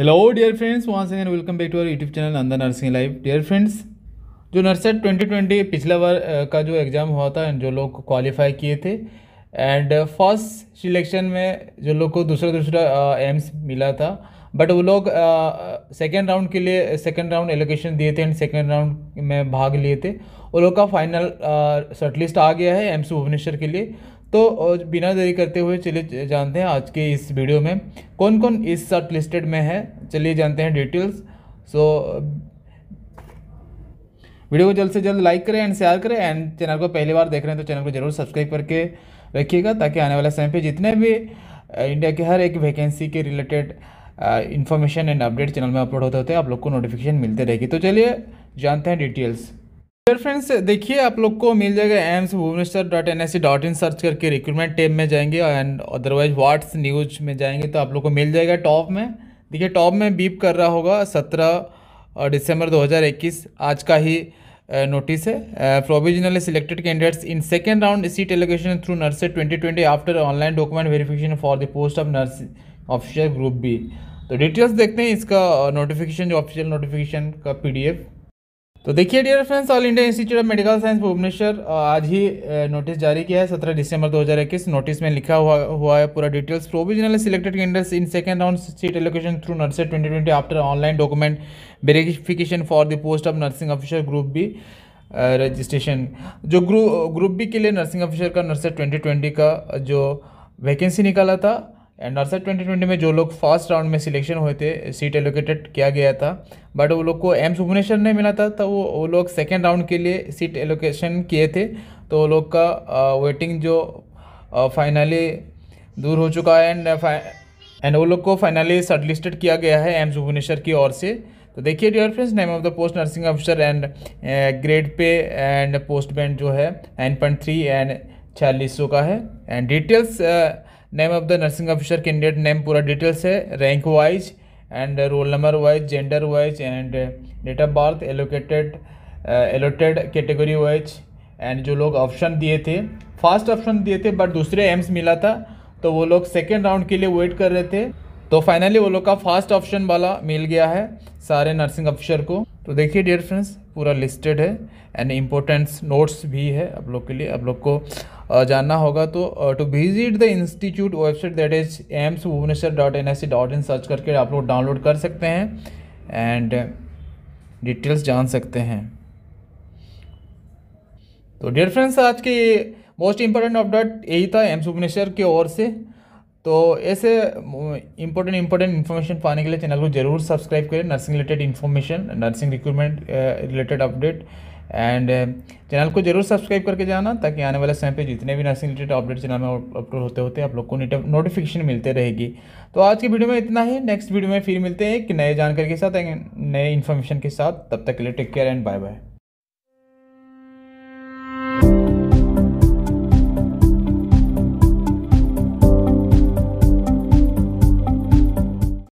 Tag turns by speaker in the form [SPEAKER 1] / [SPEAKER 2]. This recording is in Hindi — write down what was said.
[SPEAKER 1] हेलो डियर फ्रेंड्स वहाँ से welcome back to our YouTube channel अंदर नर्सिंग लाइव डियर फ्रेंड्स जो नर्सेट 2020 पिछला बार का जो एग्ज़ाम हुआ था जो लोग क्वालिफाई किए थे एंड फर्स्ट सिलेक्शन में जो लोग को दूसरा दूसरा एम्स मिला था बट वो लोग सेकेंड राउंड के लिए सेकेंड राउंड एलोकेशन दिए थे एंड सेकेंड राउंड में भाग लिए थे वो लोग का फाइनल लिस्ट आ गया है एम्स भुवनेश्वर के लिए तो बिना देरी करते हुए चलिए जानते हैं आज के इस वीडियो में कौन कौन इस शॉर्ट लिस्टेड में है चलिए जानते हैं डिटेल्स सो वीडियो को जल्द से जल्द लाइक करें एंड शेयर करें एंड चैनल को पहली बार देख रहे हैं तो चैनल को जरूर सब्सक्राइब करके रखिएगा ताकि आने वाले समय पे जितने भी इंडिया के हर एक वैकेंसी के related information and update channel में अपलोड होते होते आप लोग को नोटिफिकेशन मिलते रहेगी तो चलिए जानते हैं डिटेल्स फिर फ्रेंड्स देखिए आप लोग को मिल जाएगा AIIMS Bhubaneswar dot N S C dot in search करके रिक्रूटमेंट टेब में जाएंगे एंड अदरवाइज व्हाट्स न्यूज में जाएंगे तो आप लोग को मिल जाएगा टॉप में देखिए टॉप में बीप कर रहा होगा सत्रह दिसंबर 2021 आज का ही नोटिस है provisionally selected candidates in second round seat allocation through nurse twenty twenty after online document verification for the post of nurse official group B तो डिटेल्स देखते हैं इसका नोटिफिकेशन जो ऑफिशियल नोटिफिकेशन का एफ तो देखिए dear friends all India Institute of Medical Science Bhubaneswar आज ही नोटिस जारी किया है सत्रह दिसंबर 2021 नोटिस में लिखा हुआ हुआ है पूरा details provisional selected candidates in second round seat allocation through नर्सर 2020 after online document verification for the post of nursing officer group B registration जो ग्रुप ग्रुप बी के लिए नर्सिंग ऑफिसर का नर्सर ट्वेंटी का जो वैकेंसी निकाला था एंड ट्वेंटी ट्वेंटी में जो लोग फर्स्ट राउंड में सिलेक्शन हुए थे सीट एलोकेटेड किया गया था बट वो लोग को एम सुभुनेश्वर नहीं मिला था तो वो वो लोग सेकेंड राउंड के लिए सीट एलोकेशन किए थे तो वो लोग का वेटिंग जो फाइनली दूर हो चुका है एंड एंड वो लोग को फाइनली शर्टलिस्टेड किया गया है एम भुवनेश्वर की ओर से तो देखिए dear friends name of the post nursing अफसर and grade pay and post band जो है नाइन पॉइंट थ्री एंड छियालीस सौ का है and details uh, name of the nursing officer candidate name पूरा डिटेल्स है rank wise and roll number wise gender wise and date of birth allocated allotted category wise and जो लोग ऑप्शन दिए थे फर्स्ट ऑप्शन दिए थे बट दूसरे एम्स मिला था तो वो लोग सेकेंड राउंड के लिए वेट कर रहे थे तो फाइनली वो लोग का फर्स्ट ऑप्शन वाला मिल गया है सारे नर्सिंग ऑफिसर को तो देखिए डियर फ्रेंड्स पूरा लिस्टेड है एंड इम्पोर्टेंट्स नोट्स भी है आप लोग के लिए आप लोग को जानना होगा तो to visit the institute website that is AIIMS Bhubaneswar dot N I C dot in search करके आप लोग डाउनलोड कर सकते हैं एंड डिटेल्स जान सकते हैं तो डियर फ्रेंड्स आज के मोस्ट इम्पोर्टेंट अपडेट यही था एम्स भुवनेश्वर की ओर से तो ऐसे इंपॉर्टेंट इंपॉर्टेंट इन्फॉर्मेशन पाने के लिए चैनल को जरूर सब्सक्राइब करें nursing related information nursing recruitment related update and channel को जरूर सब्सक्राइब करके जाना ताकि आने वाले समय पे जितने भी नर्सिंग रिलेटेड अपडेट चैनल में अपलोड होते होते आप लोग को नोटिफिकेशन मिलते रहेगी तो आज की वीडियो में इतना ही नेक्स्ट वीडियो में फिर मिलते हैं एक नए जानकारी के साथ नए इन्फॉर्मेशन के साथ तब तक के लिए take care and bye bye